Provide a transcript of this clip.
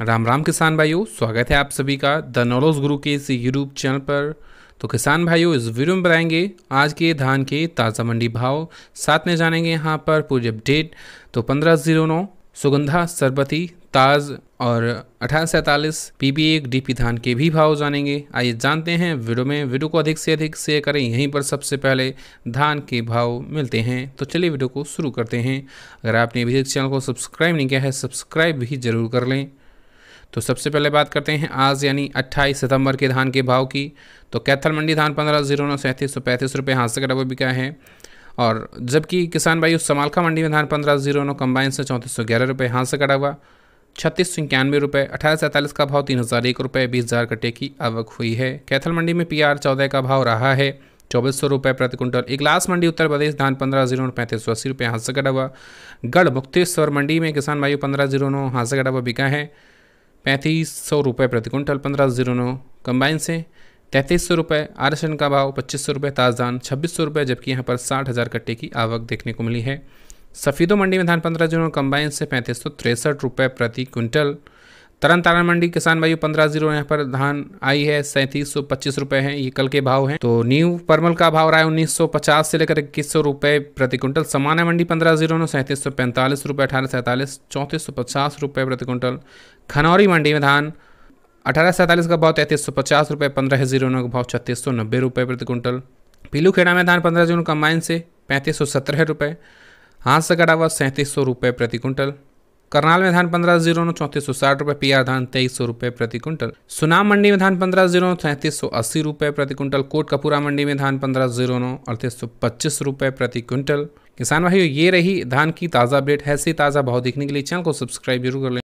राम राम किसान भाइयों स्वागत है आप सभी का द नॉलेज गुरु के इस यूट्यूब चैनल पर तो किसान भाइयों इस वीडियो में बताएंगे आज के धान के ताज़ा मंडी भाव साथ में जानेंगे यहाँ पर पूरी अपडेट तो पंद्रह जीरो नौ सुगंधा सरबती ताज और अठारह सैंतालीस पी बी एक डी धान के भी भाव जानेंगे आइए जानते हैं वीडियो में वीडियो को अधिक से अधिक शेयर करें यहीं पर सबसे पहले धान के भाव मिलते हैं तो चलिए वीडियो को शुरू करते हैं अगर आपने अभी तक चैनल को सब्सक्राइब नहीं किया है सब्सक्राइब भी जरूर कर लें तो सबसे पहले बात करते हैं आज यानी 28 सितंबर के धान के भाव की तो कैथल मंडी धान पंद्रह जीरो नौ सैंतीस सौ पैंतीस रुपये हाथ से कटा बिका है और जबकि किसान भाई उस समालखा मंडी में धान पंद्रह जीरो नौ कम्बाइन से चौंतीस सौ ग्यारह रुपये हाथ से कटा हुआ छत्तीस सौ इक्यानवे रुपये अठारह सैंतालीस का भाव तीन हज़ार एक रुपये बीस हज़ार कट्टे की आवक हुई है कैथल मंडी में पी आर चौदह का भाव रहा है चौबीस सौ रुपये प्रति क्विंटल इगलास मंडी उत्तर प्रदेश धान पंद्रह जीरो नौ पैंतीस सौ अस्सी रुपये हाथ से कटा हुआ गढ़ मुक्तेश्वर मंडी में किसान भाई पंद्रह जीरो नौ हाथ से कटा हुआ बिका है पैंतीस सौ रुपये प्रति कुंटल पंद्रह जीरो नौ कम्बाइन से तैंतीस सौ रुपये आरक्षण का भाव पच्चीस सौ रुपये ताजदान छब्बीस सौ रुपये जबकि यहाँ पर साठ हज़ार कट्टे की आवक देखने को मिली है सफ़ीदों मंडी में धान पंद्रह जीरो नौ से पैंतीस सौ तिरसठ रुपये प्रति कुंटल तरन तारण मंडी किसान भाई पंद्रह जीरो यहाँ पर धान आई है सैंतीस सौ पच्चीस रुपए है ये कल के भाव हैं तो न्यू परमल का भाव रहा है उन्नीस सौ पचास से लेकर इक्कीस सौ रुपए प्रति क्विंटल सामान्य मंडी पंद्रह जीरो नौ सैंतीस सौ पैंतालीस रुपये अठारह सैंतालीस चौंतीस सौ पचास रुपये प्रति क्विंटल खनौरी मंडी में धान अठारह सैंतालीस का भाव तैंतीस सौ पचास रुपये पंद्रह जीरो नौ का भाव छत्तीस सौ नब्बे रुपये प्रति क्विंटल पीलू खेड़ा में धान पंद्रह जीरो कंबाइन से पैंतीस सौ सत्रह रुपये हाथ से कटा हुआ सैंतीस सौ रुपये प्रति क्विंटल करनाल में धान पंद्रह जीरो नौ चौंतीस सौ साठ रुपये पी धान तेईस सौ रुपये प्रति क्विंटल सुनाम मंडी में धान पंद्रह जीरो नौ सैंतीस सौ अस्सी रुपये प्रति क्विंटल कोट कपूरा मंडी में धान पंद्रह जीरो नौ अड़तीस सौ पच्चीस रुपये प्रति क्विंटल किसान भाइयों ये रही धान की ताज़ा अपडेट ऐसी ताज़ा भाव देखने के लिए चैनल को सब्सक्राइब जरूर कर लें